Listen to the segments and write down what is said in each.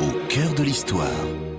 au cœur de l'histoire.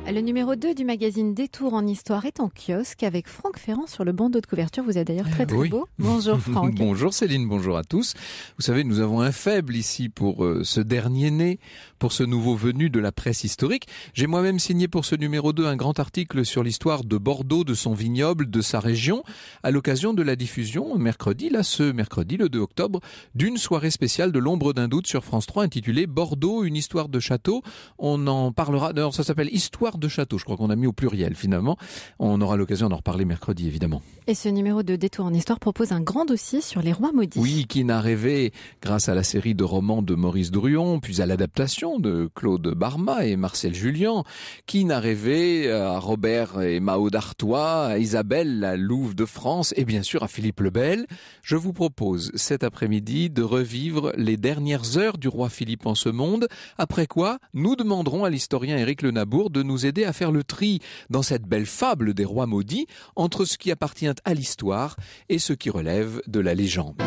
Le numéro 2 du magazine Détour en histoire est en kiosque avec Franck Ferrand sur le bandeau de couverture. Vous êtes d'ailleurs très très beau. Bonjour Franck. bonjour Céline, bonjour à tous. Vous savez, nous avons un faible ici pour euh, ce dernier né, pour ce nouveau venu de la presse historique. J'ai moi-même signé pour ce numéro 2 un grand article sur l'histoire de Bordeaux, de son vignoble, de sa région, à l'occasion de la diffusion mercredi, là ce mercredi le 2 octobre, d'une soirée spéciale de l'ombre d'un doute sur France 3 intitulée Bordeaux, une histoire de château. On en parlera. D'ailleurs, ça s'appelle Histoire de château. Je crois qu'on a mis au pluriel finalement. On aura l'occasion d'en reparler mercredi, évidemment. Et ce numéro de Détour en Histoire propose un grand dossier sur les rois maudits. Oui, qui n'a rêvé grâce à la série de romans de Maurice Druon, puis à l'adaptation de Claude Barma et Marcel Julien. Qui n'a rêvé euh, à Robert et Mao d'Artois, à Isabelle, la Louve de France, et bien sûr à Philippe le Bel. Je vous propose cet après-midi de revivre les dernières heures du roi Philippe en ce monde. Après quoi, nous demanderons à l'historien Éric Lenabour de nous aider à faire le tri dans cette belle fable des rois maudits entre ce qui appartient à l'histoire et ce qui relève de la légende.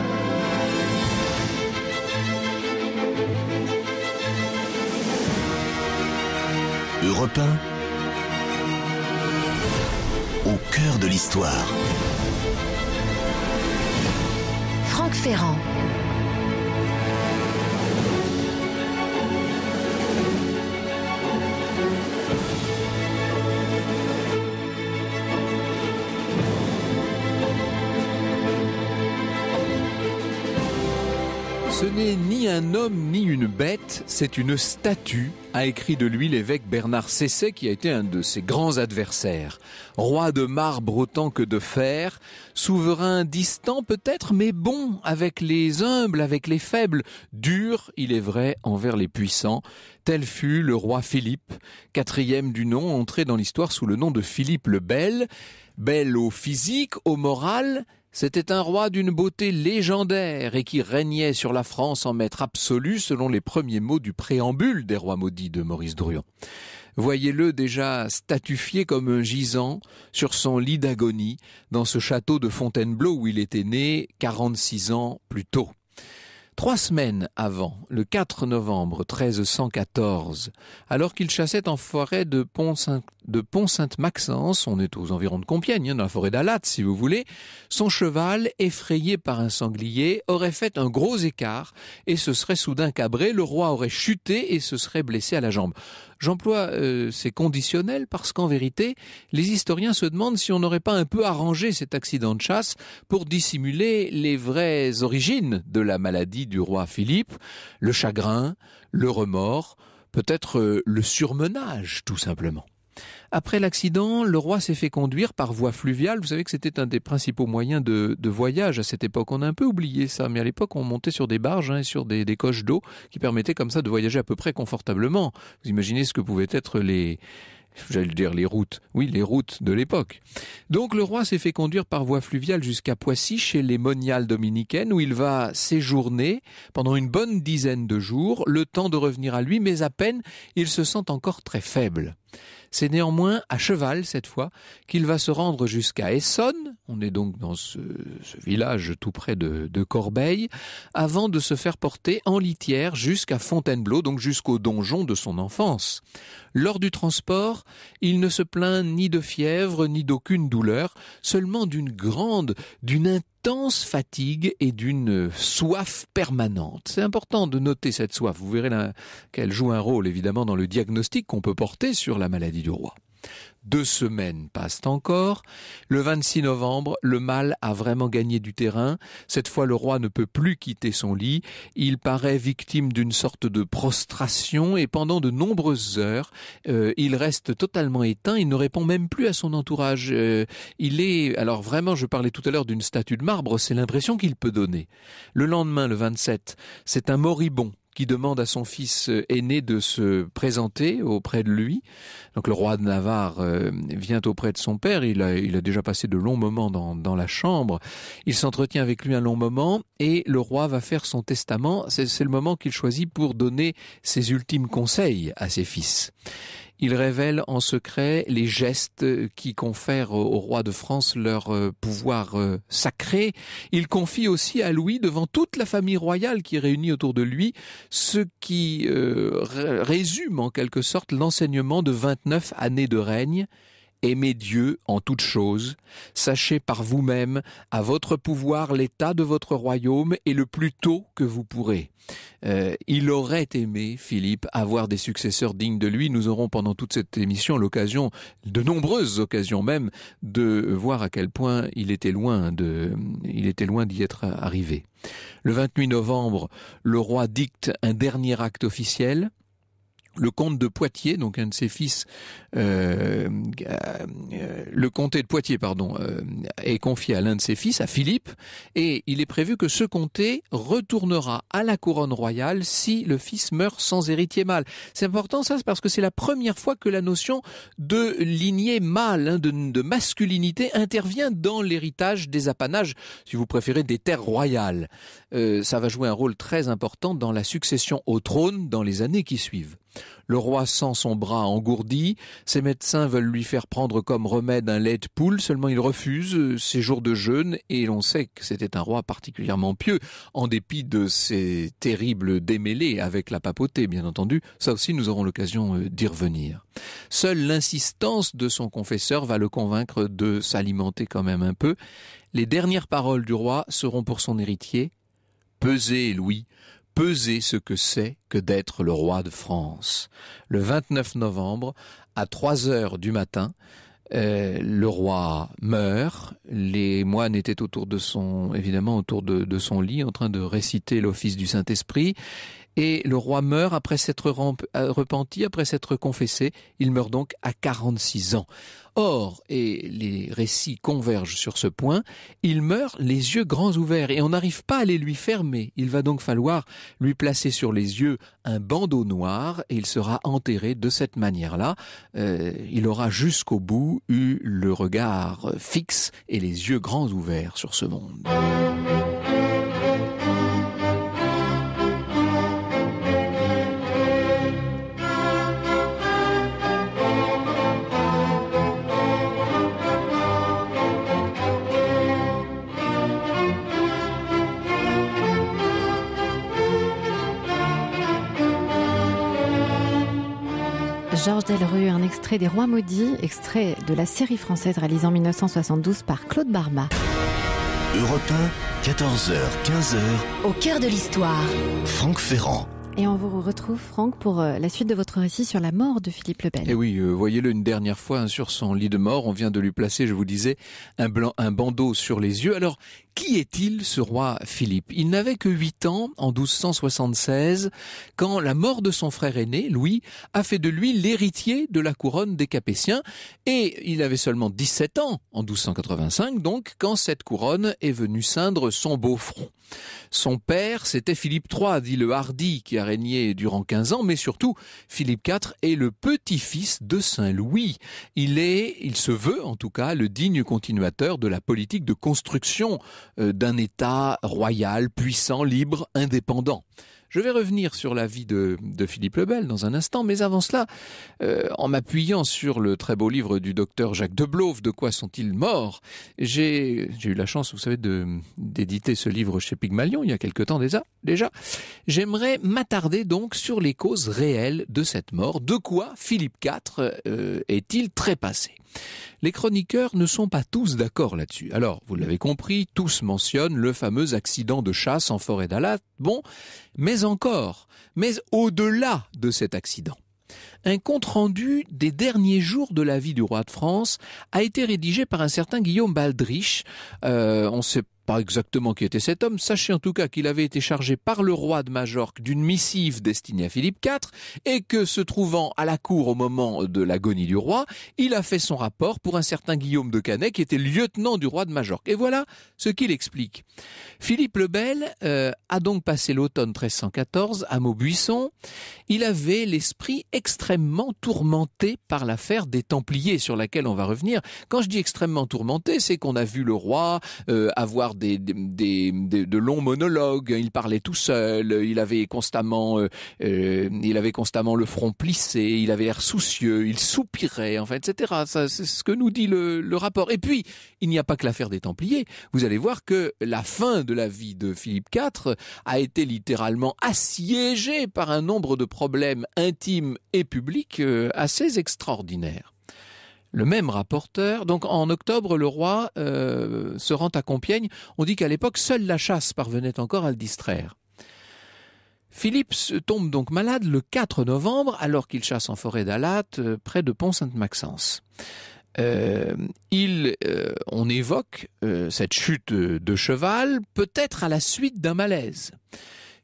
Europe au cœur de l'histoire. Franck Ferrand. Ce n'est ni un homme ni une bête, c'est une statue, a écrit de lui l'évêque Bernard Cessé, qui a été un de ses grands adversaires. Roi de marbre autant que de fer, souverain distant peut-être, mais bon avec les humbles, avec les faibles, dur, il est vrai, envers les puissants. Tel fut le roi Philippe, quatrième du nom, entré dans l'histoire sous le nom de Philippe le Bel, bel au physique, au moral, c'était un roi d'une beauté légendaire et qui régnait sur la France en maître absolu selon les premiers mots du préambule des rois maudits de Maurice Drouillon. Voyez-le déjà statufié comme un gisant sur son lit d'agonie dans ce château de Fontainebleau où il était né 46 ans plus tôt. Trois semaines avant, le 4 novembre 1314, alors qu'il chassait en forêt de Pont-Saint de Pont-Sainte-Maxence, on est aux environs de Compiègne, hein, dans la forêt d'Alatte si vous voulez, son cheval, effrayé par un sanglier, aurait fait un gros écart et se serait soudain cabré, le roi aurait chuté et se serait blessé à la jambe. J'emploie euh, ces conditionnels parce qu'en vérité, les historiens se demandent si on n'aurait pas un peu arrangé cet accident de chasse pour dissimuler les vraies origines de la maladie du roi Philippe, le chagrin, le remords, peut-être euh, le surmenage tout simplement. Après l'accident, le roi s'est fait conduire par voie fluviale. Vous savez que c'était un des principaux moyens de, voyage à cette époque. On a un peu oublié ça, mais à l'époque, on montait sur des barges hein, et sur des, coches d'eau qui permettaient comme ça de voyager à peu près confortablement. Vous imaginez ce que pouvaient être les j'allais dire les routes, oui, les routes de l'époque. Donc le roi s'est fait conduire par voie fluviale jusqu'à Poissy chez les moniales dominicaines où il va séjourner pendant une bonne dizaine de jours, le temps de revenir à lui, mais à peine il se sent encore très faible. C'est néanmoins à cheval, cette fois, qu'il va se rendre jusqu'à Essonne, on est donc dans ce, village tout près de, de, Corbeil, avant de se faire porter en litière jusqu'à Fontainebleau, donc jusqu'au donjon de son enfance. Lors du transport, il ne se plaint ni de fièvre, ni d'aucune douleur, seulement d'une grande, d'une intense fatigue et d'une soif permanente. C'est important de noter cette soif. Vous verrez qu'elle joue un rôle évidemment dans le diagnostic qu'on peut porter sur la maladie du roi. Deux semaines passent encore. Le 26 novembre, le mal a vraiment gagné du terrain. Cette fois, le roi ne peut plus quitter son lit. Il paraît victime d'une sorte de prostration et pendant de nombreuses heures, euh, il reste totalement éteint. Il ne répond même plus à son entourage. Euh, il est, alors vraiment, je parlais tout à l'heure d'une statue de marbre. C'est l'impression qu'il peut donner. Le lendemain, le 27, c'est un moribond qui demande à son fils euh, aîné de se présenter auprès de lui. Donc le roi de Navarre euh, vient auprès de son père, il a, déjà passé de longs moments dans la chambre, il s'entretient avec lui un long moment et le roi va faire son testament, c'est le moment qu'il choisit pour donner ses ultimes conseils à ses fils. Il révèle en secret les gestes qui confèrent au roi de France leur euh, pouvoir euh, sacré. Il confie aussi à Louis, devant toute la famille royale qui réunit autour de lui, ce qui euh, résume en quelque sorte l'enseignement de 29 années de règne Aimez Dieu en toutes choses, sachez par vous-même à votre pouvoir l'état de votre royaume et le plus tôt que vous pourrez. Euh, il aurait aimé, Philippe, avoir des successeurs dignes de lui. Nous aurons pendant toute cette émission l'occasion, de nombreuses occasions même, de voir à quel point il était loin de, il était loin d'y être arrivé. Le 28 novembre, le roi dicte un dernier acte officiel le comte de Poitiers, donc un de ses fils, euh, euh, le comté de Poitiers, pardon, euh, est confié à l'un de ses fils, à Philippe, et il est prévu que ce comté retournera à la couronne royale si le fils meurt sans héritier mâle. C'est important ça, parce que c'est la première fois que la notion de lignée mâle, hein, de, de masculinité, intervient dans l'héritage des apanages, si vous préférez, des terres royales. ça va jouer un rôle très important dans la succession au trône dans les années qui suivent. Le roi sent son bras engourdi, ses médecins veulent lui faire prendre comme remède un lait de poule, seulement il refuse euh, ses jours de jeûne, et l'on sait que c'était un roi particulièrement pieux, en dépit de ses terribles démêlés avec la papauté, bien entendu, ça aussi nous aurons l'occasion euh, d'y revenir. Seule l'insistance de son confesseur va le convaincre de s'alimenter quand même un peu. Les dernières paroles du roi seront pour son héritier Pesez, Louis, peser ce que c'est que d'être le roi de France. Le 29 novembre, à 3 heures du matin, euh, le roi meurt, les moines étaient autour de son, évidemment autour de son lit en train de réciter l'office du Saint-Esprit, et le roi meurt après s'être euh, repenti, après s'être confessé. Il meurt donc à 46 ans. Or, et les récits convergent sur ce point, il meurt les yeux grands ouverts et on n'arrive pas à les lui fermer. Il va donc falloir lui placer sur les yeux un bandeau noir et il sera enterré de cette manière-là. Euh, il aura jusqu'au bout eu le regard fixe et les yeux grands ouverts sur ce monde. Georges Delru, un extrait des Rois Maudits, extrait de la série française réalisée en 1972 par Claude Barma. Europe 14h, 15h. Au cœur de l'histoire. Franck Ferrand. Et on vous retrouve, Franck, pour euh, la suite de votre récit sur la mort de Philippe Lebel. Et eh oui, euh, voyez-le une dernière fois hein, sur son lit de mort. On vient de lui placer, je vous disais, un, blanc, un bandeau sur les yeux. Alors, qui est-il, ce roi Philippe Il n'avait que 8 ans, en 1276, quand la mort de son frère aîné, Louis, a fait de lui l'héritier de la couronne des Capétiens. Et il avait seulement 17 ans, en 1285, donc, quand cette couronne est venue ceindre son beau front. Son père, c'était Philippe III, dit le hardi, qui a régné durant 15 ans, mais surtout, Philippe IV est le petit-fils de Saint-Louis. Il est, il se veut en tout cas, le digne continuateur de la politique de construction euh, d'un État royal, puissant, libre, indépendant. Je vais revenir sur la vie de, Philippe Lebel dans un instant, mais avant cela, euh, en m'appuyant sur le très beau livre du docteur Jacques Deblauve, De quoi sont-ils morts J'ai eu la chance, vous savez, d'éditer ce livre chez Pygmalion il y a quelque temps déjà. déjà. J'aimerais m'attarder donc sur les causes réelles de cette mort. De quoi Philippe IV euh, est-il trépassé les chroniqueurs ne sont pas tous d'accord là-dessus. Alors, vous l'avez compris, tous mentionnent le fameux accident de chasse en forêt d'Alat. Bon, mais encore, mais au-delà de cet accident. Un compte-rendu des derniers jours de la vie du roi de France a été rédigé par un certain Guillaume Baldrich. Euh, on sait pas exactement qui était cet homme, sachez en tout cas qu'il avait été chargé par le roi de Majorque d'une missive destinée à Philippe IV et que se trouvant à la cour au moment de l'agonie du roi, il a fait son rapport pour un certain Guillaume de Canet qui était lieutenant du roi de Majorque. Et voilà ce qu'il explique. Philippe le Bel euh, a donc passé l'automne 1314 à Maubuisson. Il avait l'esprit extrêmement tourmenté par l'affaire des Templiers sur laquelle on va revenir. Quand je dis extrêmement tourmenté, c'est qu'on a vu le roi euh, avoir des, de longs monologues. Il parlait tout seul. Il avait constamment, euh, euh, il avait constamment le front plissé. Il avait l'air soucieux. Il soupirait, enfin, etc. c'est ce que nous dit le rapport. Et puis, il n'y a pas que l'affaire des Templiers. Vous allez voir que la fin de la vie de Philippe IV a été littéralement assiégée par un nombre de problèmes intimes et publics euh, assez extraordinaires le même rapporteur. Donc en octobre, le roi euh, se rend à Compiègne. On dit qu'à l'époque, seule la chasse parvenait encore à le distraire. Philippe tombe donc malade le 4 novembre, alors qu'il chasse en forêt d'Alate, euh, près de Pont-Sainte-Maxence. Euh, il, on évoque cette chute de cheval, peut-être à la suite d'un malaise.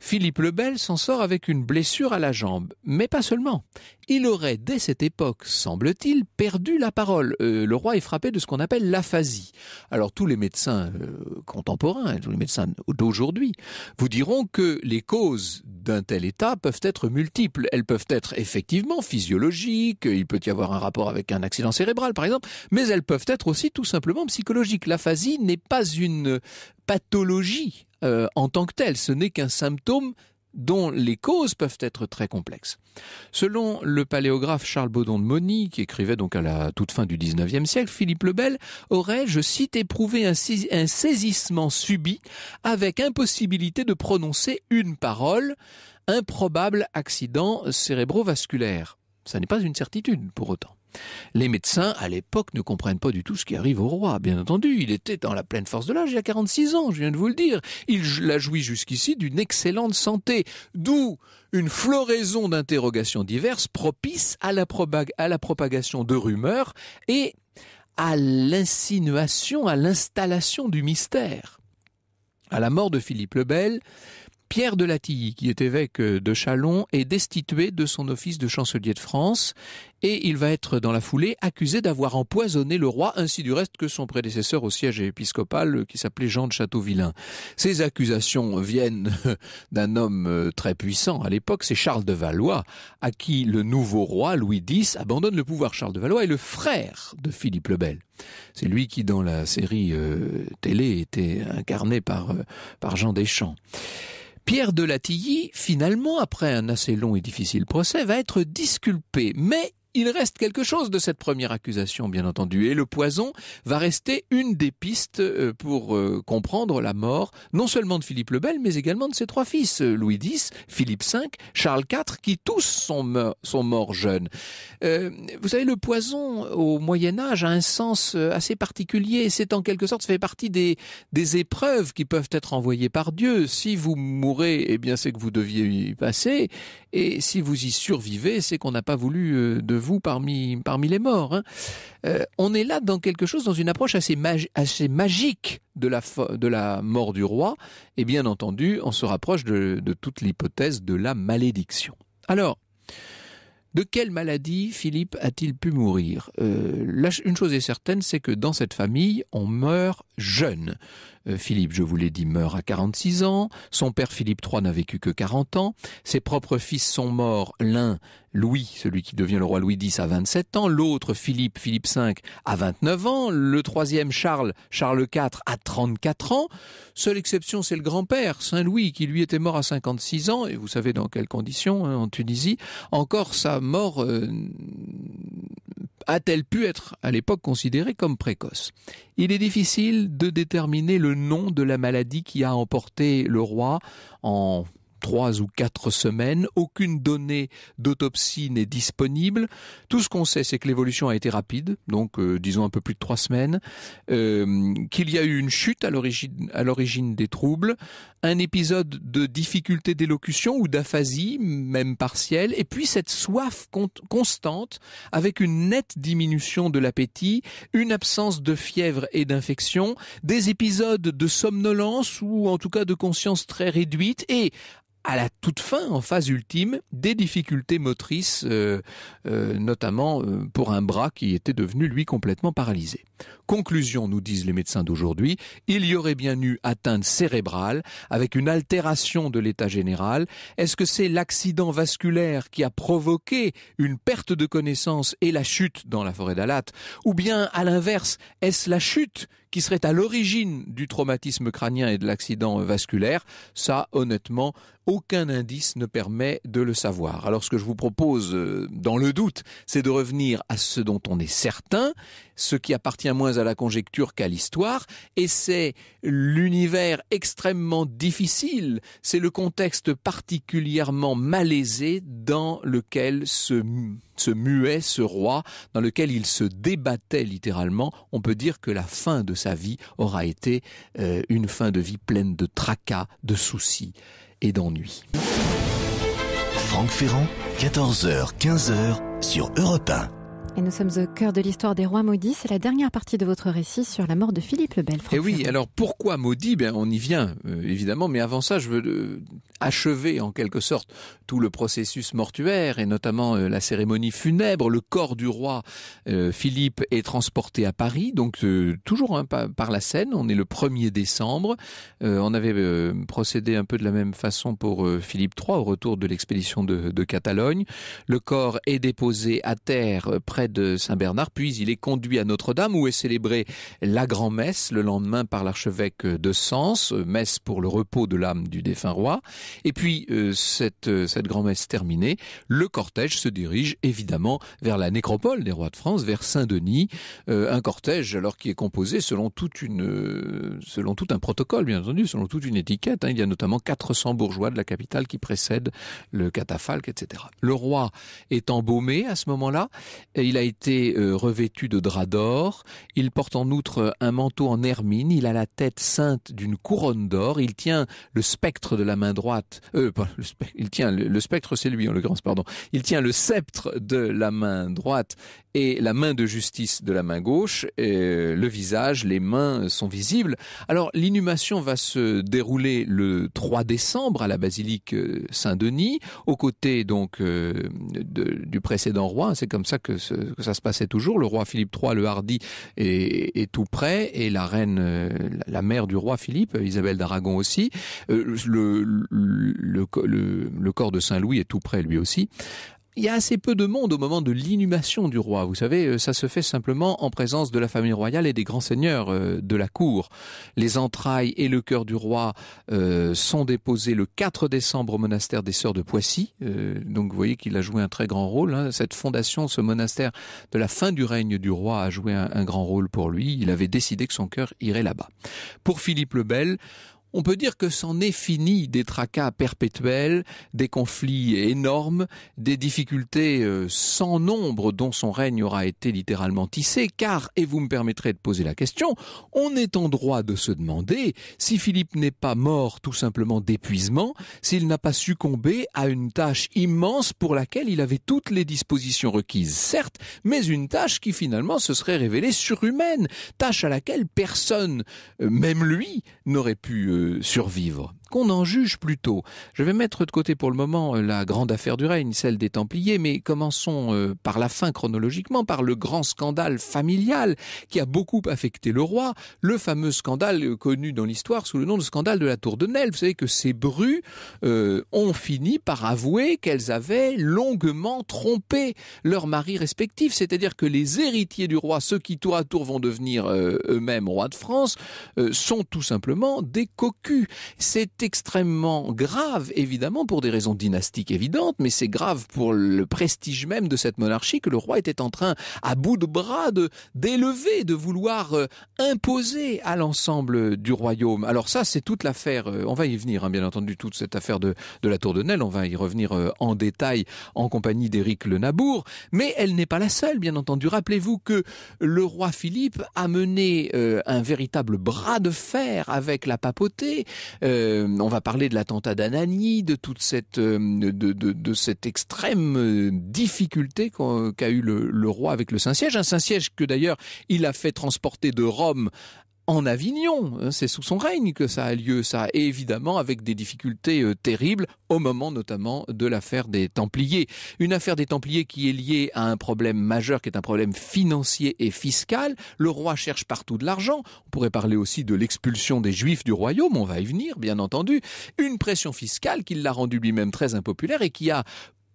Philippe le Bel s'en sort avec une blessure à la jambe, mais pas seulement. Il aurait, dès cette époque, semble-t-il, perdu la parole. Euh, le roi est frappé de ce qu'on appelle l'aphasie. Alors tous les médecins euh, contemporains, tous les médecins d'aujourd'hui, vous diront que les causes d'un tel état peuvent être multiples. Elles peuvent être effectivement physiologiques, il peut y avoir un rapport avec un accident cérébral par exemple, mais elles peuvent être aussi tout simplement psychologiques. L'aphasie n'est pas une pathologie euh, en tant que tel. Ce n'est qu'un symptôme dont les causes peuvent être très complexes. Selon le paléographe Charles Baudon de Monny, qui écrivait donc à la toute fin du XIXe siècle, Philippe le Bel aurait, je cite, éprouvé un, un saisissement subi avec impossibilité de prononcer une parole, improbable accident cérébrovasculaire. Ça n'est pas une certitude pour autant. Les médecins, à l'époque, ne comprennent pas du tout ce qui arrive au roi. Bien entendu, il était dans la pleine force de l'âge, il a 46 ans, je viens de vous le dire. Il la jouit jusqu'ici d'une excellente santé, d'où une floraison d'interrogations diverses propices à la, à la propagation de rumeurs et à l'insinuation, à l'installation du mystère. À la mort de Philippe le Bel, Pierre de Latilly, qui est évêque euh, de Châlons, est destitué de son office de chancelier de France et il va être dans la foulée accusé d'avoir empoisonné le roi, ainsi du reste que son prédécesseur au siège épiscopal euh, qui s'appelait Jean de Châteauvillain. Ces accusations viennent d'un homme euh, très puissant à l'époque, c'est Charles de Valois, à qui le nouveau roi Louis X abandonne le pouvoir. Charles de Valois est le frère de Philippe le Bel. C'est lui qui, dans la série télé, était incarné par, par Jean Deschamps. Pierre de Latilly, finalement, après un assez long et difficile procès, va être disculpé, mais il reste quelque chose de cette première accusation, bien entendu. Et le poison va rester une des pistes euh, pour euh, comprendre la mort, non seulement de Philippe le Bel, mais également de ses trois fils, euh, Louis X, Philippe V, Charles IV, qui tous sont, morts jeunes. vous savez, le poison au Moyen Âge a un sens assez particulier. C'est en quelque sorte, ça fait partie des, épreuves qui peuvent être envoyées par Dieu. Si vous mourrez, eh bien, c'est que vous deviez y passer. Et si vous y survivez, c'est qu'on n'a pas voulu de vous parmi, parmi les morts. Hein. Euh, on est là dans quelque chose, dans une approche assez, assez magique de la, de la mort du roi, et bien entendu, on se rapproche de, toute l'hypothèse de la malédiction. Alors, de quelle maladie Philippe a-t-il pu mourir euh, Une chose est certaine, c'est que dans cette famille, on meurt jeune. Euh, Philippe, je vous l'ai dit, meurt à 46 ans. Son père Philippe III n'a vécu que 40 ans. Ses propres fils sont morts, l'un Louis, celui qui devient le roi Louis X à 27 ans, l'autre Philippe, Philippe V à 29 ans, le troisième Charles, Charles IV à 34 ans. Seule exception, c'est le grand-père, Saint-Louis, qui lui était mort à 56 ans, et vous savez dans quelles conditions, hein, en Tunisie. Encore sa mort euh, a-t-elle pu être à l'époque considérée comme précoce Il est difficile de déterminer le nom de la maladie qui a emporté le roi en trois ou quatre semaines. Aucune donnée d'autopsie n'est disponible. Tout ce qu'on sait, c'est que l'évolution a été rapide, donc euh, disons un peu plus de trois semaines, euh, qu'il y a eu une chute à l'origine, des troubles, un épisode de difficulté d'élocution ou d'aphasie, même partielle, et puis cette soif constante avec une nette diminution de l'appétit, une absence de fièvre et d'infection, des épisodes de somnolence ou en tout cas de conscience très réduite et à la toute fin, en phase ultime, des difficultés motrices, euh, euh, notamment euh, pour un bras qui était devenu, lui, complètement paralysé. Conclusion, nous disent les médecins d'aujourd'hui, il y aurait bien eu atteinte cérébrale avec une altération de l'état général. Est-ce que c'est l'accident vasculaire qui a provoqué une perte de connaissance et la chute dans la forêt d'Alate Ou bien, à l'inverse, est-ce la chute qui serait à l'origine du traumatisme crânien et de l'accident vasculaire, ça honnêtement, aucun indice ne permet de le savoir. Alors ce que je vous propose, euh, dans le doute, c'est de revenir à ce dont on est certain, ce qui appartient moins à la conjecture qu'à l'histoire, et c'est l'univers extrêmement difficile, c'est le contexte particulièrement malaisé dans lequel se, se muait ce roi, dans lequel il se débattait littéralement. On peut dire que la fin de cette sa vie aura été euh, une fin de vie pleine de tracas, de soucis et d'ennuis. Franck Ferrand, 14h, 15h sur Europe 1. Et nous sommes au cœur de l'histoire des rois maudits. C'est la dernière partie de votre récit sur la mort de Philippe le Bel. Et eh oui, alors pourquoi maudit ben, On y vient, euh, évidemment. Mais avant ça, je veux euh, achever en quelque sorte tout le processus mortuaire et notamment euh, la cérémonie funèbre. Le corps du roi Philippe est transporté à Paris, donc toujours hein, par, la Seine. On est le 1er décembre. on avait procédé un peu de la même façon pour Philippe III au retour de l'expédition de, de Catalogne. Le corps est déposé à terre près de Saint-Bernard, puis il est conduit à Notre-Dame où est célébrée la grand-messe le lendemain par l'archevêque de Sens, euh, messe pour le repos de l'âme du défunt roi. Et puis euh, cette, euh, cette grand-messe terminée, le cortège se dirige évidemment vers la nécropole des rois de France, vers Saint-Denis, un cortège alors qui est composé selon toute une selon tout un protocole bien entendu, selon toute une étiquette. Hein. Il y a notamment 400 bourgeois de la capitale qui précèdent le catafalque, etc. Le roi est embaumé à ce moment-là et il a été euh, revêtu de drap d'or. Il porte en outre euh, un manteau en hermine. Il a la tête sainte d'une couronne d'or. Il tient le spectre de la main droite. Euh, le il tient le, spectre, c'est lui en l'occurrence, pardon. Il tient le sceptre de la main droite et la main de justice de la main gauche. Et le visage, les mains sont visibles. Alors l'inhumation va se dérouler le 3 décembre à la basilique Saint-Denis, aux côtés donc du précédent roi. C'est comme ça que ce, que ça se passait toujours. Le roi Philippe III, le hardi, est, tout près, et la reine, euh, la mère du roi Philippe, Isabelle d'Aragon aussi. Euh, le, le, le, corps de Saint-Louis est tout près lui aussi il y a assez peu de monde au moment de l'inhumation du roi. Vous savez, euh, ça se fait simplement en présence de la famille royale et des grands seigneurs euh, de la cour. Les entrailles et le cœur du roi euh, sont déposés le 4 décembre au monastère des Sœurs de Poissy. donc vous voyez qu'il a joué un très grand rôle. Hein. Cette fondation, ce monastère de la fin du règne du roi a joué un grand rôle pour lui. Il avait décidé que son cœur irait là-bas. Pour Philippe le Bel, on peut dire que c'en est fini des tracas perpétuels, des conflits énormes, des difficultés euh, sans nombre dont son règne aura été littéralement tissé, car, et vous me permettrez de poser la question, on est en droit de se demander si Philippe n'est pas mort tout simplement d'épuisement, s'il n'a pas succombé à une tâche immense pour laquelle il avait toutes les dispositions requises, certes, mais une tâche qui finalement se serait révélée surhumaine, tâche à laquelle personne, euh, même lui, n'aurait pu euh, survivre qu'on en juge plutôt. Je vais mettre de côté pour le moment euh, la grande affaire du règne, celle des Templiers, mais commençons euh, par la fin chronologiquement, par le grand scandale familial qui a beaucoup affecté le roi, le fameux scandale euh, connu dans l'histoire sous le nom de scandale de la tour de Nesle. Vous savez que ces brus euh, ont fini par avouer qu'elles avaient longuement trompé leurs maris respectifs, c'est-à-dire que les héritiers du roi, ceux qui tour à tour vont devenir eux-mêmes rois de France, sont tout simplement des cocus. C'est extrêmement grave, évidemment, pour des raisons dynastiques évidentes, mais c'est grave pour le prestige même de cette monarchie que le roi était en train, à bout de bras, de, d'élever, de vouloir euh, imposer à l'ensemble du royaume. Alors ça, c'est toute l'affaire, euh, on va y venir, hein, bien entendu, toute cette affaire de, de la tour de Nesle, on va y revenir euh, en détail en compagnie d'Éric le mais elle n'est pas la seule, bien entendu. Rappelez-vous que le roi Philippe a mené un véritable bras de fer avec la papauté, euh, on va parler de l'attentat d'Anani, de toute cette euh, de, de, cette extrême euh, difficulté qu'a eu le, roi avec le Saint-Siège, un Saint-Siège que d'ailleurs il a fait transporter de Rome en Avignon. Euh, c'est sous son règne que ça a lieu, ça. Et évidemment, avec des difficultés euh, terribles, au moment notamment de l'affaire des Templiers. Une affaire des Templiers qui est liée à un problème majeur, qui est un problème financier et fiscal. Le roi cherche partout de l'argent. On pourrait parler aussi de l'expulsion des Juifs du royaume, on va y venir, bien entendu. Une pression fiscale qui l'a rendu lui-même très impopulaire et qui a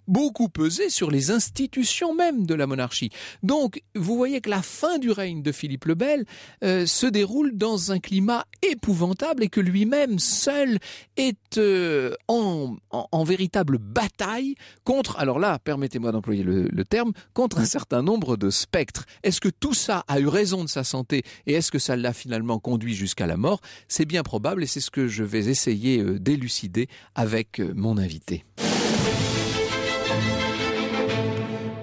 beaucoup pesé sur les institutions même de la monarchie. Donc, vous voyez que la fin du règne de Philippe le Bel euh, se déroule dans un climat épouvantable et que lui-même seul est euh, en, véritable bataille contre, alors là, permettez-moi d'employer le terme, contre un certain nombre de spectres. Est-ce que tout ça a eu raison de sa santé et est-ce que ça l'a finalement conduit jusqu'à la mort C'est bien probable et c'est ce que je vais essayer euh, d'élucider avec mon invité.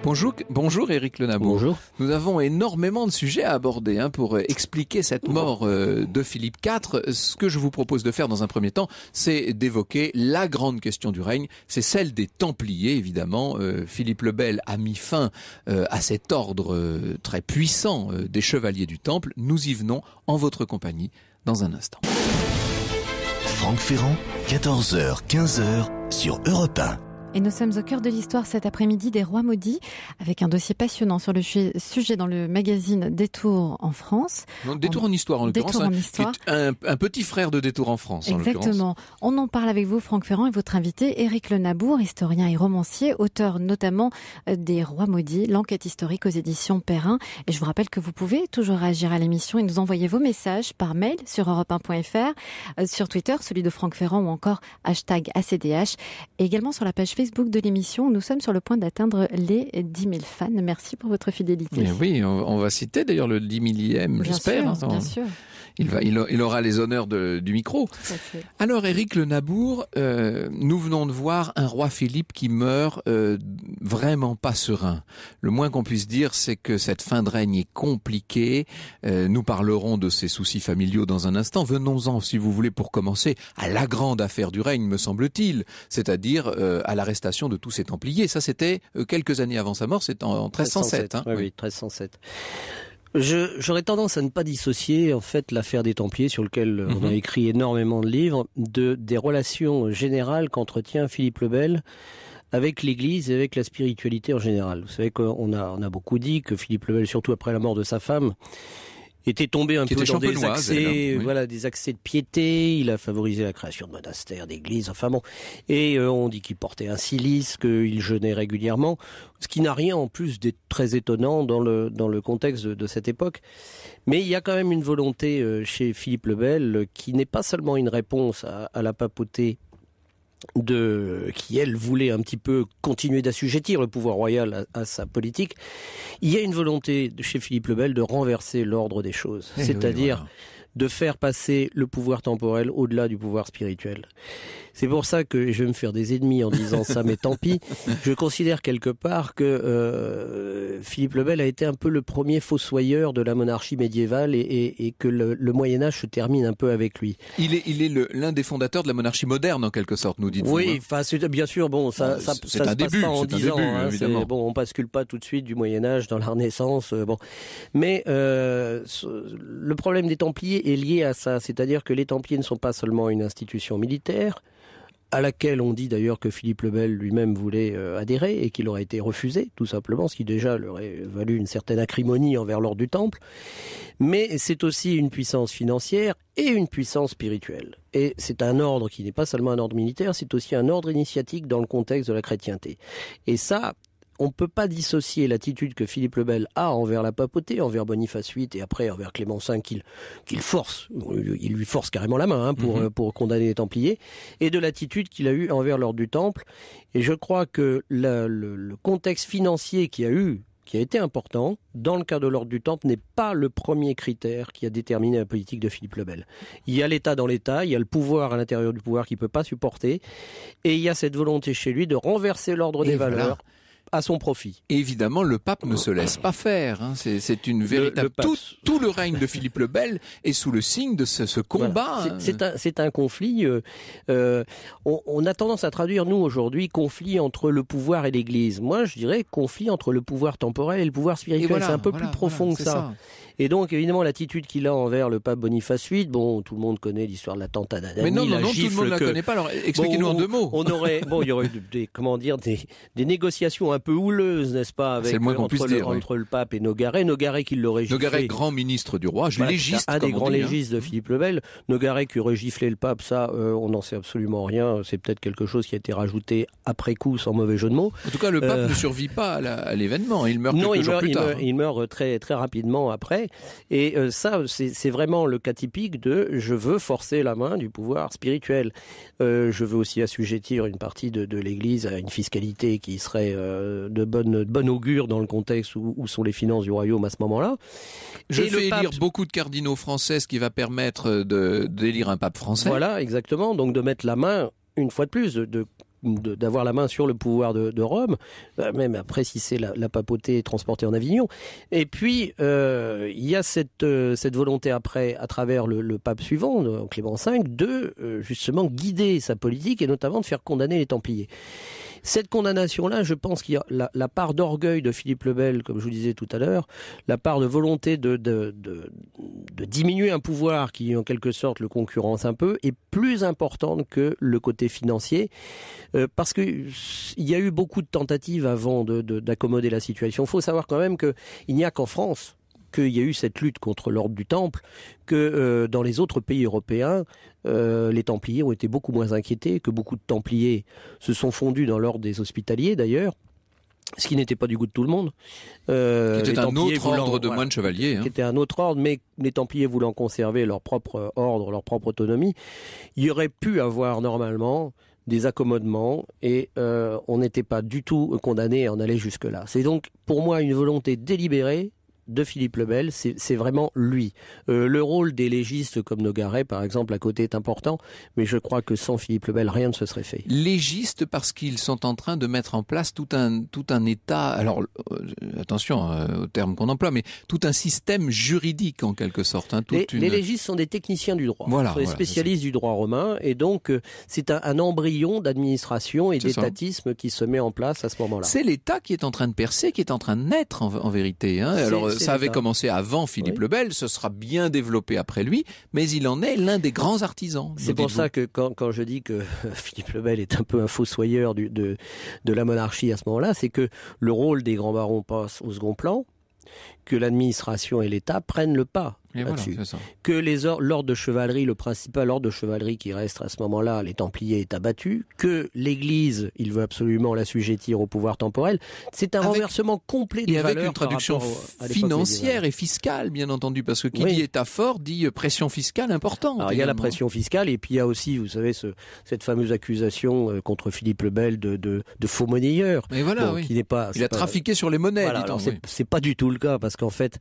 Bonjour, bonjour Eric Bonjour. Nous avons énormément de sujets à aborder hein, pour euh, expliquer cette mort euh, de Philippe IV. Ce que je vous propose de faire dans un premier temps, c'est d'évoquer la grande question du règne, c'est celle des Templiers, évidemment. Euh, Philippe le Bel a mis fin à cet ordre très puissant des Chevaliers du Temple. Nous y venons en votre compagnie dans un instant. Franck Ferrand, 14h, 15h sur Europe et nous sommes au cœur de l'histoire cet après-midi des Rois Maudits, avec un dossier passionnant sur le sujet dans le magazine Détours en France. Donc, Détour en, histoire, en l'occurrence. Détour hein, en histoire. Un, petit frère de Détour en France, Exactement. On en parle avec vous, Franck Ferrand, et votre invité, Éric Lenabour, historien et romancier, auteur notamment euh, des Rois Maudits, l'enquête historique aux éditions Perrin. Et je vous rappelle que vous pouvez toujours réagir à l'émission et nous envoyer vos messages par mail sur europe1.fr, euh, sur Twitter, celui de Franck Ferrand ou encore hashtag ACDH, et également sur la page Facebook de l'émission. Nous sommes sur le point d'atteindre les 10 000 fans. Merci pour votre fidélité. oui, on, va citer d'ailleurs le 10 millième, j'espère. Hein, bien sûr. Il, va, il, aura les honneurs du micro. Alors, Éric Le Nabour, euh, nous venons de voir un roi Philippe qui meurt euh, vraiment pas serein. Le moins qu'on puisse dire, c'est que cette fin de règne est compliquée. Euh, nous parlerons de ses soucis familiaux dans un instant. Venons-en, si vous voulez, pour commencer, à la grande affaire du règne, me semble-t-il, c'est-à-dire à la l'arrestation de tous ces Templiers. Ça, c'était euh, quelques années avant sa mort, c'est en, 1307. Hein. oui, 1307. J'aurais tendance à ne pas dissocier en fait l'affaire des Templiers, sur lequel on mhm. a écrit énormément de livres, de, des relations générales qu'entretient Philippe le Bel avec l'Église et avec la spiritualité en général. Vous savez qu'on a, on a beaucoup dit que Philippe le Bel, surtout après la mort de sa femme, était tombé un peu dans des accès, hein, voilà, des accès de piété. Il a favorisé la création de monastères, d'églises, enfin bon. Et euh, on dit qu'il portait un cilice, qu'il jeûnait régulièrement, ce qui n'a rien en plus d'être très étonnant dans le dans le contexte de, cette époque. Mais il y a quand même une volonté euh, chez Philippe le Bel qui n'est pas seulement une réponse à la papauté de, qui, elle, voulait un petit peu continuer d'assujettir le pouvoir royal à, sa politique, il y a une volonté chez Philippe le Bel de renverser l'ordre des choses. Eh C'est-à-dire de faire passer le pouvoir temporel au-delà du pouvoir spirituel. C'est pour ça que je vais me faire des ennemis en disant ça, mais tant pis. Je considère quelque part que euh, Philippe le Bel a été un peu le premier fossoyeur de la monarchie médiévale et, que le, Moyen Âge se termine un peu avec lui. Il est, il est l'un des fondateurs de la monarchie moderne en quelque sorte, nous dites-vous. Oui, hein. bien sûr. Bon, ça, bah, ça, se passe pas en 10 ans. Hein, bon, on bascule pas tout de suite du Moyen Âge dans la Renaissance. Euh, bon, mais euh, le problème des Templiers est lié à ça, c'est-à-dire que les Templiers ne sont pas seulement une institution militaire, à laquelle on dit d'ailleurs que Philippe le Bel lui-même voulait euh, adhérer et qu'il aurait été refusé, tout simplement, ce qui déjà leur aurait valu une certaine acrimonie envers l'ordre du Temple. Mais c'est aussi une puissance financière et une puissance spirituelle. Et c'est un ordre qui n'est pas seulement un ordre militaire, c'est aussi un ordre initiatique dans le contexte de la chrétienté. Et ça, on ne peut pas dissocier l'attitude que Philippe le Bel a envers la papauté, envers Boniface VIII et après envers Clément V qu'il force, il lui force carrément la main hein, pour, mhm. euh, pour condamner les Templiers, et de l'attitude qu'il a eue envers l'ordre du Temple. Et je crois que le, contexte financier qui a eu qui a été important, dans le cas de l'ordre du Temple, n'est pas le premier critère qui a déterminé la politique de Philippe le Bel. Il y a l'État dans l'État, il y a le pouvoir à l'intérieur du pouvoir qui ne peut pas supporter, et il y a cette volonté chez lui de renverser l'ordre des valeurs à son profit. évidemment, le pape ne se laisse pas faire. Hein. C'est une véritable. tout, le règne de Philippe le Bel est sous le signe de ce, combat. Hein. C'est un, conflit. Euh, euh, on, a tendance à traduire, nous, aujourd'hui, conflit entre le pouvoir et l'Église. Moi, je dirais conflit entre le pouvoir temporel et le pouvoir spirituel. C'est un peu plus profond que ça. Et donc, évidemment, l'attitude qu'il a envers le pape Boniface VIII, bon, tout le monde connaît l'histoire de l'attentat d'Adam. Mais non, non, non, tout le monde ne la connaît pas. Alors, expliquez-nous en deux mots. On aurait, bon, il y aurait des, comment dire, des, des négociations un peu houleuse, n'est-ce pas, avec le euh, entre, le, entre le, pape et Nogaret. Nogaret qui l'aurait giflé. Nogaret, grand ministre du roi, bah, légiste. Un des grands hein. légistes de mmh. Philippe le Bel. Nogaret qui aurait giflé le pape, ça, euh, on n'en sait absolument rien. C'est peut-être quelque chose qui a été rajouté après coup, sans mauvais jeu de mots. En tout cas, le pape euh, ne survit pas à l'événement. Hein. Il meurt quelques jours plus tard. Il hein. il meurt, très très rapidement après. Et ça, c'est vraiment le cas typique de je veux forcer la main du pouvoir spirituel. je veux aussi assujettir une partie de, de l'Église à une fiscalité qui serait euh, de, bonne, bon augure dans le contexte où, sont les finances du royaume à ce moment-là. Je vais élire beaucoup de cardinaux français, ce qui va permettre d'élire un pape français. Voilà, exactement. Donc de mettre la main, une fois de plus, de, d'avoir la main sur le pouvoir de, Rome, euh, même après si c'est la, papauté transportée en Avignon. Et puis, euh, il y a cette, volonté après, à travers le, pape suivant, Clément V, de justement guider sa politique et notamment de faire condamner les Templiers. Cette condamnation-là, je pense qu'il y a la, part d'orgueil de Philippe Lebel, comme je vous disais tout à l'heure, la part de volonté de, diminuer un pouvoir qui, en quelque sorte, le concurrence un peu, est plus importante que le côté financier, euh, parce qu'il y a eu beaucoup de tentatives avant d'accommoder la situation. Il faut savoir quand même qu'il n'y a qu'en France qu'il y a eu cette lutte contre l'ordre du Temple, que euh, dans les autres pays européens, euh, les Templiers ont été beaucoup moins inquiétés, que beaucoup de Templiers se sont fondus dans l'ordre des hospitaliers d'ailleurs, ce qui n'était pas du goût de tout le monde. Euh, qui était un autre ordre de moines chevaliers. Hein. Qui était un autre ordre, mais les Templiers voulant conserver leur propre ordre, leur propre autonomie, il y aurait pu avoir normalement des accommodements et euh, on n'était pas du tout condamné à en aller jusque-là. C'est donc pour moi une volonté délibérée de Philippe Lebel, c'est vraiment lui. Euh, le rôle des légistes comme Nogaret, par exemple, à côté est important, mais je crois que sans Philippe Lebel, rien ne se serait fait. Légistes parce qu'ils sont en train de mettre en place tout un, tout un état, alors euh, attention aux euh, au terme qu'on emploie, mais tout un système juridique en quelque sorte. Hein, les, légistes sont des techniciens du droit, voilà, des spécialistes du droit romain, et donc c'est un, embryon d'administration et d'étatisme qui se met en place à ce moment-là. C'est l'État qui est en train de percer, qui est en train de naître en, vérité. Hein. Alors, ça avait commencé avant Philippe Lebel, ce sera bien développé après lui, mais il en est l'un des grands artisans. C'est pour ça que quand, je dis que Philippe Lebel est un peu un fossoyeur du, de la monarchie à ce moment-là, c'est que le rôle des grands barons passe au second plan, que l'administration et l'État prennent le pas que les ordres l'ordre de chevalerie, le principal ordre de chevalerie qui reste à ce moment-là, les Templiers, est abattu. Que l'Église, il veut absolument l'assujettir au pouvoir temporel. C'est un renversement complet des et valeurs. Et avec une traduction financière et fiscale, bien entendu, parce que qui dit État fort dit euh, pression fiscale importante. Alors, il y a la pression fiscale et puis il y a aussi, vous savez, ce, cette fameuse accusation euh, contre Philippe le Bel de, de, de faux monnayeur. Mais voilà, qui n'est pas. Il a trafiqué sur les monnaies. Voilà, c'est pas du tout le cas parce qu'en fait,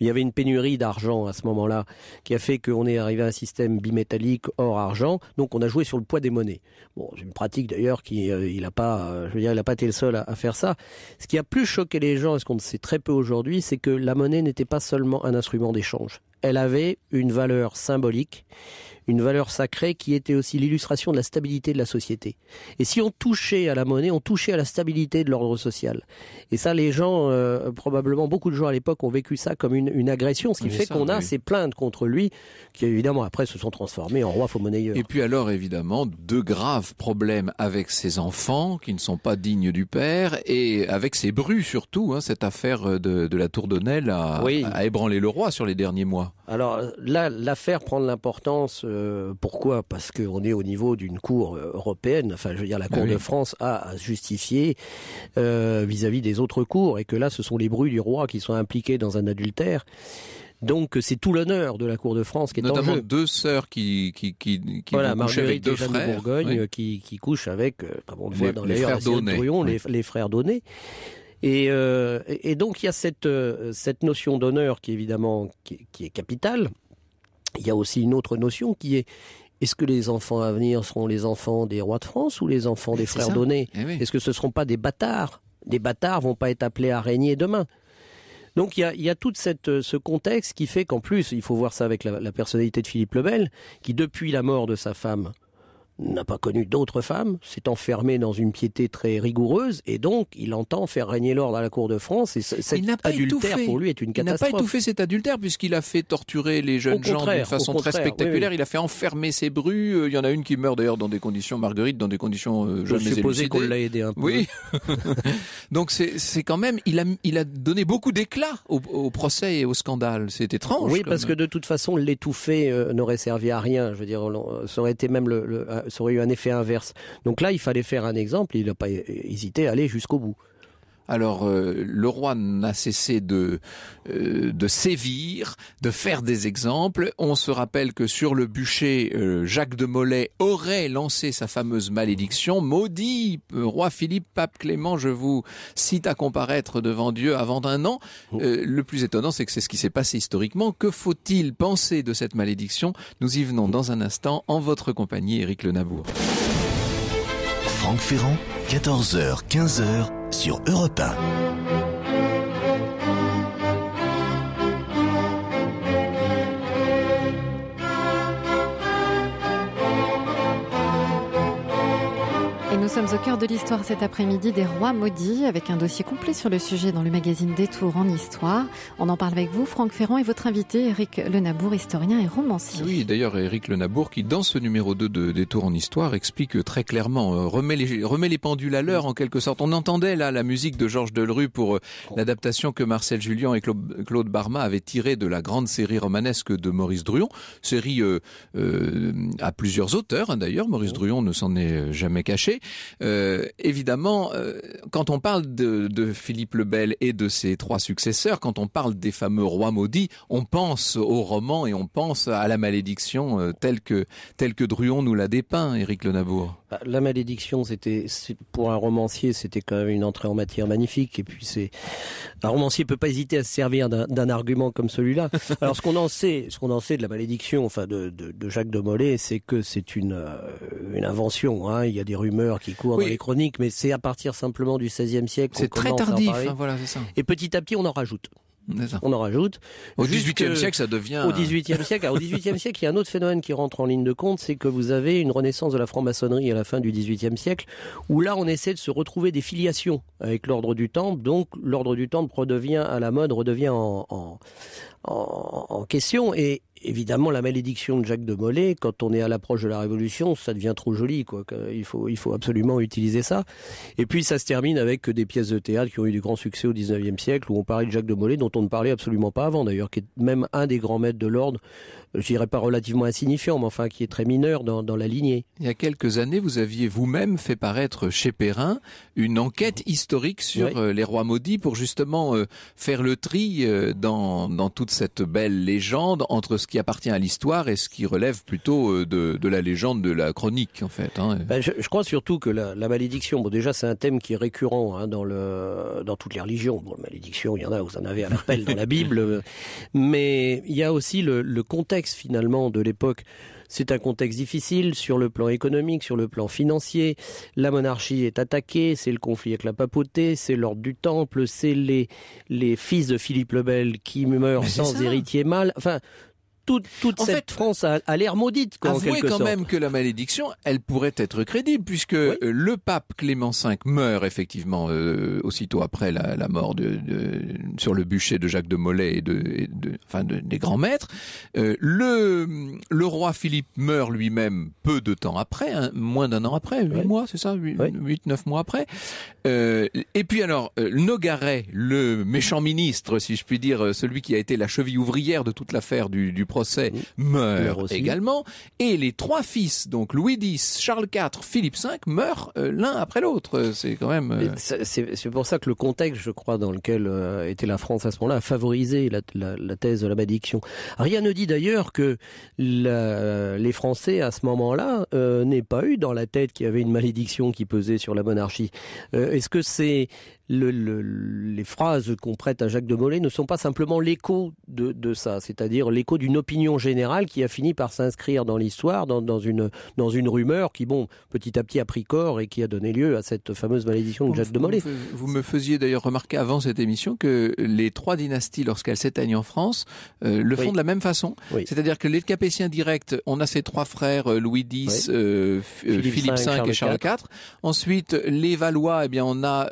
il y avait une pénurie d'argent à ce moment-là, qui a fait qu'on est arrivé à un système bimétallique or argent. Donc on a joué sur le poids des monnaies. Bon, c'est une pratique d'ailleurs qui euh, il pas, euh, je dire, pas été le seul à, à, faire ça. Ce qui a plus choqué les gens, et ce qu'on sait très peu aujourd'hui, c'est que la monnaie n'était pas seulement un instrument d'échange elle avait une valeur symbolique, une valeur sacrée qui était aussi l'illustration de la stabilité de la société. Et si on touchait à la monnaie, on touchait à la stabilité de l'ordre social. Et ça, les gens, euh, probablement beaucoup de gens à l'époque ont vécu ça comme une, agression, ce qui fait qu'on a ces plaintes contre lui, qui évidemment après se sont transformées en roi faux Et puis alors évidemment, de graves problèmes avec ses enfants qui ne sont pas dignes du père et avec ses bruits surtout, hein, cette affaire de, la tour de a ébranlé le roi sur les derniers mois. Alors là, l'affaire prend de l'importance. Euh, pourquoi Parce qu'on est au niveau d'une cour euh, européenne. Enfin, je veux dire, la ah cour de France a à justifier euh, vis-à-vis des autres cours, et que là, ce sont les bruits du roi qui sont impliqués dans un adultère. Donc c'est tout l'honneur de la Cour de France qui est Notamment deux sœurs qui qui qui, qui voilà, Marguerite deux de Bourgogne qui qui couchent avec comme bah, on voit dans les, frères les, frères Donnés. Euh, et, donc il y a cette, euh, notion d'honneur qui évidemment qui, est capitale. Il y a aussi une autre notion qui est est-ce que les enfants à venir seront les enfants des rois de France ou les enfants des frères donnés eh Est-ce que ce ne seront pas des bâtards Des bâtards vont pas être appelés à régner demain. Donc il y a, il y tout euh, ce contexte qui fait qu'en plus, il faut voir ça avec la, la personnalité de Philippe Lebel, qui depuis la mort de sa femme n'a pas connu d'autres femmes, s'est enfermé dans une piété très rigoureuse, et donc il entend faire régner l'ordre à la cour de France. Et cet adultère pour lui est une catastrophe. Il n'a pas étouffé cet adultère puisqu'il a fait torturer les jeunes gens d'une façon très spectaculaire. Il a fait enfermer ses brus. Euh, il y en a une qui meurt d'ailleurs dans des conditions Marguerite, dans des conditions euh, Je jamais qu'on l'a aidé un peu. Oui. donc c'est quand même, il a, il a donné beaucoup d'éclat au, procès et au scandale. C'est étrange. Oui, parce que de toute façon, l'étouffer euh, n'aurait servi à rien. Je veux dire, ça aurait été même le ça aurait eu un effet inverse. Donc là, il fallait faire un exemple, il n'a pas hésité à aller jusqu'au bout. Alors euh, le roi n'a cessé de, euh, de sévir, de faire des exemples. On se rappelle que sur le bûcher, euh, Jacques de Molay aurait lancé sa fameuse malédiction. Maudit, roi Philippe, pape Clément, je vous cite à comparaître devant Dieu avant un an. Oh. le plus étonnant, c'est que c'est ce qui s'est passé historiquement. Que faut-il penser de cette malédiction Nous y venons dans un instant en votre compagnie, Éric Le Franck Ferrand, 14h-15h sur Europe 1. Nous sommes au cœur de l'histoire cet après-midi des rois maudits avec un dossier complet sur le sujet dans le magazine Détour en histoire. On en parle avec vous, Franck Ferrand, et votre invité, Éric Lenabour, historien et romancier. Oui, d'ailleurs, Éric Lenabour, qui dans ce numéro 2 de Détour en histoire explique très clairement, euh, remet les, pendules à l'heure en quelque sorte. On entendait là la musique de Georges Delru pour euh, l'adaptation que Marcel Julien et Claude Barma avaient tirée de la grande série romanesque de Maurice Druon, série euh, à plusieurs auteurs hein, d'ailleurs. Maurice Druon ne s'en est jamais caché. Euh, évidemment, euh, quand on parle de, de, Philippe le Bel et de ses trois successeurs, quand on parle des fameux rois maudits, on pense au roman et on pense à la malédiction euh, telle que telle que Druon nous l'a dépeint, Éric Lenabourg. Bah, la malédiction, c'était pour un romancier, c'était quand même une entrée en matière magnifique. Et puis c'est un romancier peut pas hésiter à se servir d'un argument comme celui-là. Alors ce qu'on en sait, ce qu'on en sait de la malédiction, enfin de, de, Jacques de Molay, c'est que c'est une euh, une invention. Hein. Il y a des rumeurs qui courent dans les chroniques, mais c'est à partir simplement du XVIe siècle. C'est très tardif. Hein, voilà, ça. Et petit à petit, on en rajoute on en rajoute. Au XVIIIe siècle, ça devient... Au XVIIIe siècle, au XVIIIe siècle, il y a un autre phénomène qui rentre en ligne de compte, c'est que vous avez une renaissance de la franc-maçonnerie à la fin du XVIIIe siècle, où là, on essaie de se retrouver des filiations avec l'ordre du Temple. Donc, l'ordre du Temple redevient à la mode, redevient en question. Et, évidemment, la malédiction de Jacques de Molay, quand on est à l'approche de la Révolution, ça devient trop joli. Quoi. Il, faut, il faut absolument utiliser ça. Et puis, ça se termine avec des pièces de théâtre qui ont eu du grand succès au 19e siècle, où on parlait de Jacques de Molay, dont on ne parlait absolument pas avant, d'ailleurs, qui est même un des grands maîtres de l'ordre, je dirais pas relativement insignifiant, mais enfin qui est très mineur dans, la lignée. Il y a quelques années, vous aviez vous-même fait paraître chez Perrin une enquête historique sur euh, les rois maudits pour justement euh, faire le tri euh, dans, dans toute cette belle légende entre ce qui appartient à l'histoire et ce qui relève plutôt euh, de, la légende, de la chronique en fait. Hein. Ben, je, crois surtout que la, malédiction, bon déjà c'est un thème qui est récurrent hein, dans, le, dans toutes les religions. Bon, la malédiction, il y en a, vous en avez à l'appel dans la Bible, mais il y a aussi le, contexte finalement de l'époque. C'est un contexte difficile sur le plan économique, sur le plan financier. La monarchie est attaquée, c'est le conflit avec la papauté, c'est l'ordre du temple, c'est les, les fils de Philippe le Bel qui meurent sans héritier mâle. Enfin, toute, en cette fait, France a, l'air maudite. Quoi, avouez en quand même que la malédiction, elle pourrait être crédible, puisque euh, le pape Clément V meurt effectivement euh, aussitôt après la, mort de, de, sur le bûcher de Jacques de Molay et de, enfin des grands maîtres. Euh, le, le roi Philippe meurt lui-même peu de temps après, hein, moins d'un an après, huit mois, c'est ça, huit, neuf mois après. et puis alors, Nogaret, le méchant ministre, si je puis dire, celui qui a été la cheville ouvrière de toute l'affaire du, du procès, meurt également. Et les trois fils, donc Louis X, Charles IV, Philippe V, meurent euh, l'un après l'autre. Euh, c'est quand même. Euh, c'est pour ça que le contexte, je crois, dans lequel était la France à ce moment-là, a favorisé la, thèse de la malédiction. Rien ne dit d'ailleurs que les Français, à ce moment-là, n'aient pas eu dans la tête qu'il y avait une malédiction qui pesait sur la monarchie. Est-ce que c'est les phrases qu'on prête à Jacques de Molay ne sont pas simplement l'écho de, ça, c'est-à-dire l'écho d'une opinion générale qui a fini par s'inscrire dans l'histoire, dans, une, rumeur qui, bon, petit à petit a pris corps et qui a donné lieu à cette fameuse malédiction de Jacques de Molay. Vous me faisiez d'ailleurs remarquer avant cette émission que les trois dynasties, lorsqu'elles s'éteignent en France, euh, le font de la même façon. C'est-à-dire que les Capétiens directs, on a ces trois frères, euh, Louis X, euh, Philippe, V, et Charles IV. Ensuite, les Valois, eh bien, on a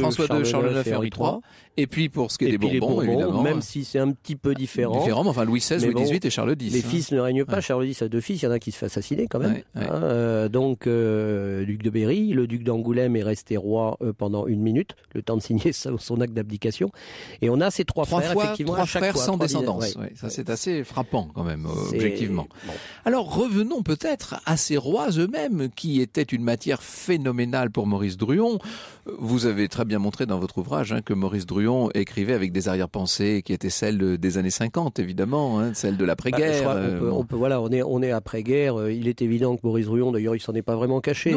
François II, Charles IX Henri III, et puis pour ce qui est des Bourbons, même si c'est un petit peu euh, différent. enfin Louis XVI, Louis XVIII et Charles X. Les fils hein. ne règnent pas. Charles X a deux fils, il y en a qui se fait assassiner quand même. Hein. Euh, donc euh, duc de Berry, le duc d'Angoulême est resté roi pendant une minute, le temps de signer son acte d'abdication. Et on a ces trois, frères, fois, trois frères sans descendance. ça c'est assez frappant quand même, objectivement. Alors revenons peut-être à ces rois eux-mêmes qui étaient une matière phénoménale pour Maurice Druon. Vous avez très bien montré dans votre ouvrage hein, que Maurice Druon écrivait avec des arrière-pensées qui étaient celles des années 50, évidemment, hein, celles de l'après-guerre. Bah, euh, on, voilà, on est, on est après-guerre. Euh, il est évident que Maurice Rouillon, d'ailleurs, il s'en est pas vraiment caché.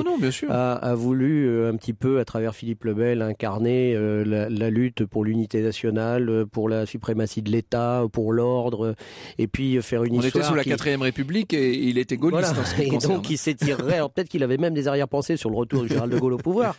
A, voulu euh, un petit peu, à travers Philippe Lebel, incarner la, lutte pour l'unité nationale, pour la suprématie de l'État, pour l'ordre, et puis faire une histoire. On était sous la quatrième ème République et il était gaulliste. qui et donc il s'étirerait. peut-être qu'il avait même des arrière-pensées sur le retour du Gérald de Gaulle au pouvoir,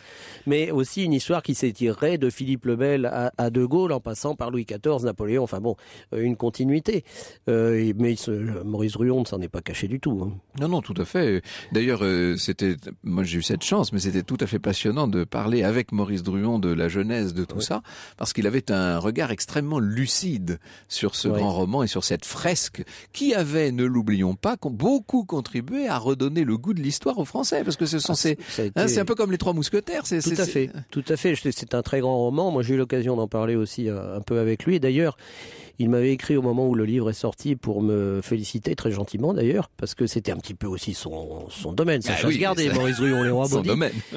mais aussi une histoire qui s'étirerait de Philippe Lebel à, à, De Gaulle en passant par Louis XIV, Napoléon, enfin bon, euh, une continuité. Euh, mais Maurice Druon ne s'en est pas caché du tout. Hein. Non, non, tout à fait. D'ailleurs, euh, c'était, moi j'ai eu cette chance, mais c'était tout à fait passionnant de parler avec Maurice Druon de la jeunesse de tout ça, parce qu'il avait un regard extrêmement lucide sur ce grand roman et sur cette fresque qui avait, ne l'oublions pas, beaucoup contribué à redonner le goût de l'histoire aux Français, parce que ce sont ah, hein, c'est un peu comme les Trois Mousquetaires. C'est, tout à fait, tout à fait. C'est un très grand roman. Moi, j'ai eu l'occasion d'en parler aussi euh, un peu avec lui. D'ailleurs, il m'avait écrit au moment où le livre est sorti pour me féliciter très gentiment d'ailleurs, parce que c'était un petit peu aussi son, son domaine, sa ah oui, gardée, Maurice Ruyon, les rois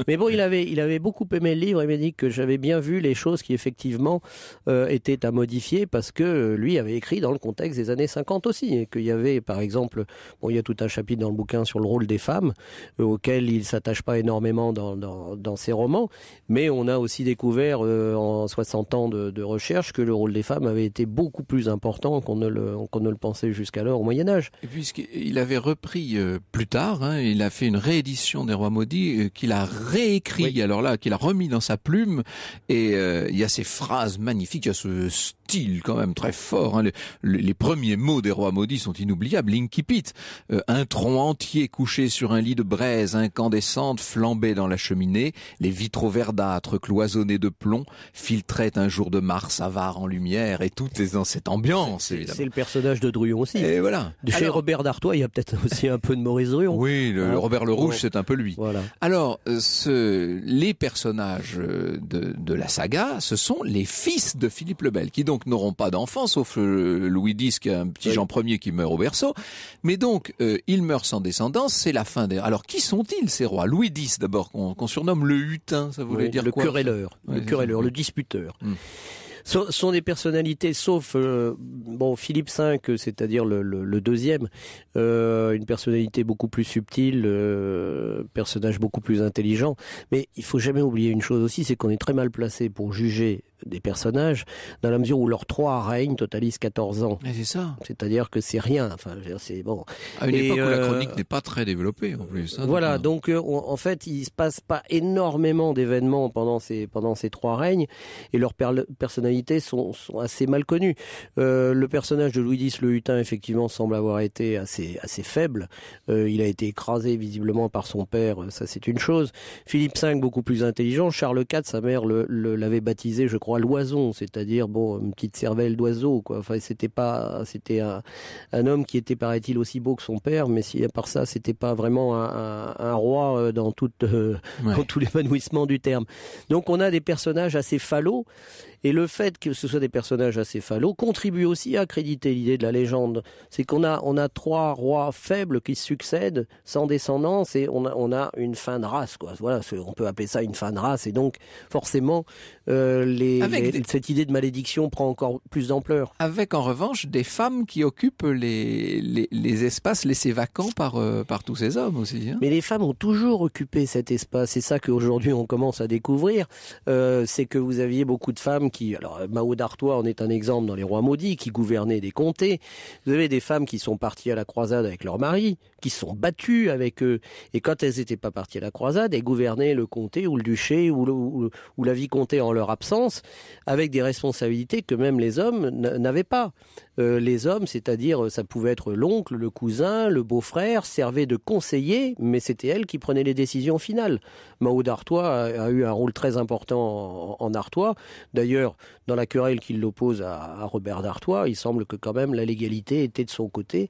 Mais bon, il avait, il avait beaucoup aimé le livre et m'a dit que j'avais bien vu les choses qui effectivement euh, étaient à modifier parce que lui avait écrit dans le contexte des années 50 aussi et qu'il y avait par exemple, bon, il y a tout un chapitre dans le bouquin sur le rôle des femmes euh, auquel il s'attache pas énormément dans, dans, ses romans, mais on a aussi découvert euh, en 60 ans de, de recherche que le rôle des femmes avait été beaucoup plus important qu'on ne le, qu'on ne le pensait jusqu'alors au Moyen Âge. Et puisqu'il avait repris euh, plus tard, hein, il a fait une réédition des Rois maudits euh, qu'il a réécrit, alors là, qu'il a remis dans sa plume, et euh, il y a ces phrases magnifiques, il y a ce style quand même très fort. Hein, les premiers mots des Rois maudits sont inoubliables, l'incipit, un tronc entier couché sur un lit de braise incandescente flambait dans la cheminée, les vitraux verdâtres cloisonnés de plomb filtraient un jour de mars avare en lumière et toutes les anciennes ambiance. C'est le personnage de Druon aussi. Et voilà. chez Robert d'Artois, il y a peut-être aussi un peu de Maurice Druon. Oui, hein Robert le Rouge, c'est un peu lui. Voilà. Alors, euh, ce, les personnages euh, de, la saga, ce sont les fils de Philippe le Bel, qui donc n'auront pas d'enfants, sauf euh, Louis X, qui a un petit Jean Ier qui meurt au berceau. Mais donc, il meurt sans descendance, c'est la fin des... Alors, qui sont-ils, ces rois Louis X, d'abord, qu'on surnomme le hutin, ça voulait dire dire le querelleur, le querelleur, le disputeur. Hmm sont des personnalités, sauf euh, bon Philippe V, c'est-à-dire le, le, deuxième, euh, une personnalité beaucoup plus subtile, euh, personnage beaucoup plus intelligent. Mais il faut jamais oublier une chose aussi, c'est qu'on est très mal placé pour juger des personnages, dans la mesure où leurs trois règnes totalisent 14 ans. c'est ça. C'est-à-dire que c'est rien. Enfin, c'est bon. À une époque où la euh, chronique n'est pas très développée en plus. Hein, voilà. Donc, euh, euh, en fait, il se passe pas énormément d'événements pendant ces pendant ces trois règnes, et leurs personnalités sont, sont, assez mal connues. le personnage de Louis X le Hutin, effectivement, semble avoir été assez assez faible. il a été écrasé visiblement par son père. Ça, c'est une chose. Philippe V, beaucoup plus intelligent. Charles IV, sa mère l'avait baptisé, je crois Roi loison, c'est-à-dire bon une petite cervelle d'oiseau quoi. Enfin c'était pas c'était un, homme qui était paraît-il aussi beau que son père, mais si à part ça c'était pas vraiment un, roi euh, dans toute tout euh, l'épanouissement du terme. Donc on a des personnages assez falots et le fait que ce soit des personnages assez phallos contribue aussi à créditer l'idée de la légende. C'est qu'on a, on a trois rois faibles qui succèdent sans descendance et on a, on a une fin de race. Quoi. Voilà, on peut appeler ça une fin de race. Et donc, forcément, euh, les, cette idée de malédiction prend encore plus d'ampleur. Avec, en revanche, des femmes qui occupent les, les, espaces laissés vacants par, euh, par tous ces hommes aussi. Hein. Mais les femmes ont toujours occupé cet espace. C'est ça qu'aujourd'hui, on commence à découvrir. Euh, c'est que vous aviez beaucoup de femmes qui, alors euh, Mao d'Artois en est un exemple dans Les Rois Maudits, qui gouvernaient des comtés. Vous avez des femmes qui sont parties à la croisade avec leur mari, qui sont battues avec eux. Et quand elles n'étaient pas parties à la croisade, elles gouvernaient le comté ou le duché ou, ou, la vicomté en leur absence, avec des responsabilités que même les hommes n'avaient pas. Euh, les hommes, c'est-à-dire ça pouvait être l'oncle, le cousin, le beau-frère, servaient de conseiller, mais c'était elles qui prenaient les décisions finales. Mao d'Artois a, eu un rôle très important en Artois. D'ailleurs, dans la querelle qui l'oppose à, Robert d'Artois, il semble que quand même la légalité était de son côté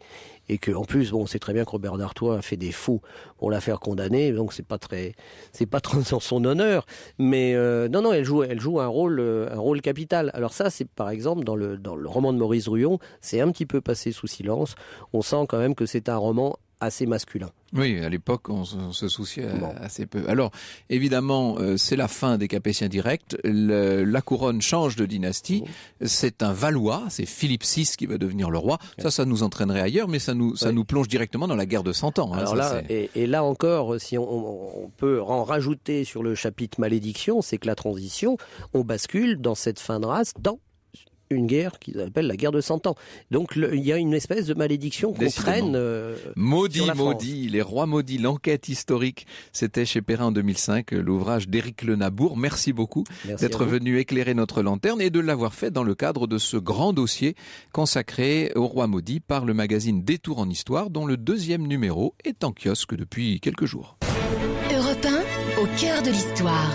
et que, en plus, bon, on sait très bien que Robert d'Artois a fait des faux pour la faire condamner, donc c'est pas très, c'est pas très dans son honneur. Mais euh, non, non, elle joue, elle joue un rôle, euh, un rôle capital. Alors ça, c'est par exemple dans le dans le roman de Maurice Ruon, c'est un petit peu passé sous silence. On sent quand même que c'est un roman assez masculin. Oui, à l'époque, on, se souciait assez peu. Alors, évidemment, euh, c'est la fin des Capétiens directs. la couronne change de dynastie. C'est un Valois, c'est Philippe VI qui va devenir le roi. Ça, ça nous entraînerait ailleurs, mais ça nous, ça nous plonge directement dans la guerre de Cent Ans. Hein, et, là encore, si on, on, peut en rajouter sur le chapitre malédiction, c'est que la transition, on bascule dans cette fin de race dans une guerre qu'ils appellent la guerre de cent ans. Donc il y a une espèce de malédiction qu'on traîne. Euh, maudit, maudit, les rois maudits, l'enquête historique. C'était chez Perrin en 2005, l'ouvrage d'Éric Le Merci beaucoup d'être venu éclairer notre lanterne et de l'avoir fait dans le cadre de ce grand dossier consacré au roi maudit par le magazine Détour en histoire, dont le deuxième numéro est en kiosque depuis quelques jours. Europe au cœur de l'histoire.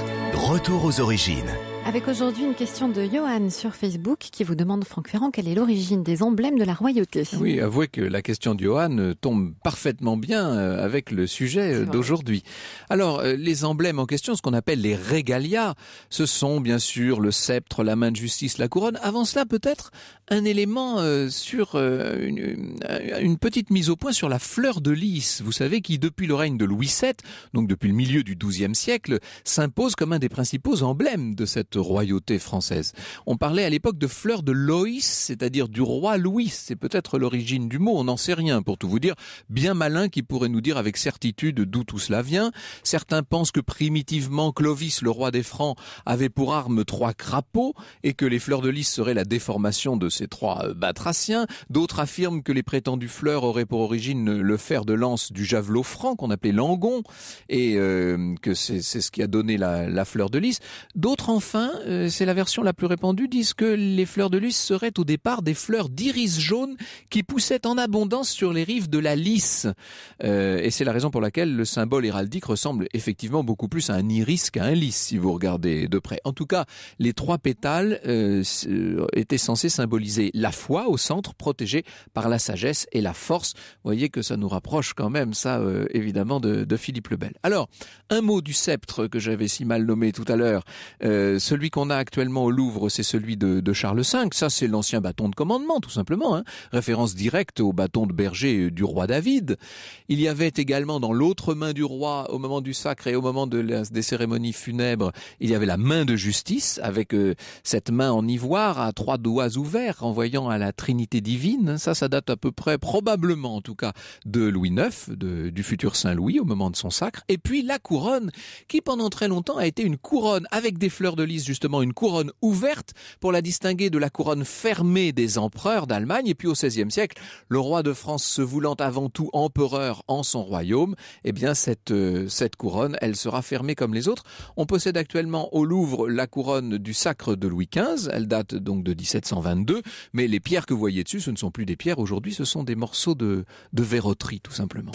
Retour aux origines. Avec aujourd'hui une question de Johan sur Facebook qui vous demande, Franck Ferrand, quelle est l'origine des emblèmes de la royauté Oui, avouez que la question de Johan tombe parfaitement bien euh, avec le sujet euh, d'aujourd'hui. Alors, euh, les emblèmes en question, ce qu'on appelle les régalias, ce sont bien sûr le sceptre, la main de justice, la couronne. Avant cela, peut-être un élément sur une, une petite mise au point sur la fleur de lys, vous savez, qui depuis le règne de Louis VII, donc depuis le milieu du XIIe siècle, s'impose comme un des principaux emblèmes de cette royauté française. On parlait à l'époque de fleur de Loïs, c'est-à-dire du roi Louis. C'est peut-être l'origine du mot, on n'en sait rien pour tout vous dire. Bien malin qui pourrait nous dire avec certitude d'où tout cela vient. Certains pensent que primitivement Clovis, le roi des Francs, avait pour arme trois crapauds et que les fleurs de lys seraient la déformation de ces trois euh, batraciens. D'autres affirment que les prétendues fleurs auraient pour origine le fer de lance du javelot franc qu'on appelait langon et euh, que c'est ce qui a donné la fleur de lys. D'autres enfin Hein, euh, c'est la version la plus répandue, disent que les fleurs de lys seraient au départ des fleurs d'iris jaune qui poussaient en abondance sur les rives de la Lys. Euh, et c'est la raison pour laquelle le symbole héraldique ressemble effectivement beaucoup plus à un iris qu'à un lys, si vous regardez de près. En tout cas, les trois pétales euh, étaient censés symboliser la foi au centre, protégée par la sagesse et la force. Vous voyez que ça nous rapproche quand même, ça, évidemment, de, Philippe le Bel. Alors, un mot du sceptre que j'avais si mal nommé tout à l'heure. ce celui qu'on a actuellement au Louvre, c'est celui de, Charles V. Ça, c'est l'ancien bâton de commandement, tout simplement. Hein. Référence directe au bâton de berger euh, du roi David. Il y avait également dans l'autre main du roi, au moment du sacre et au moment des cérémonies funèbres, il y avait la main de justice, avec euh, cette main en ivoire à trois doigts ouverts, renvoyant à la Trinité divine. Hein. Ça, ça date à peu près, probablement en tout cas, de Louis IX, du futur Saint Louis, au moment de son sacre. Et puis la couronne, qui pendant très longtemps a été une couronne avec des fleurs de lys justement une couronne ouverte pour la distinguer de la couronne fermée des empereurs d'Allemagne. Et puis au XVIe siècle, le roi de France se voulant avant tout empereur en son royaume, eh bien euh, cette, couronne, elle sera fermée comme les autres. On possède actuellement au Louvre la couronne du sacre de Louis XV. Elle date donc de 1722. Mais les pierres que vous voyez dessus, ce ne sont plus des pierres aujourd'hui, ce sont des morceaux de, de verroterie tout simplement.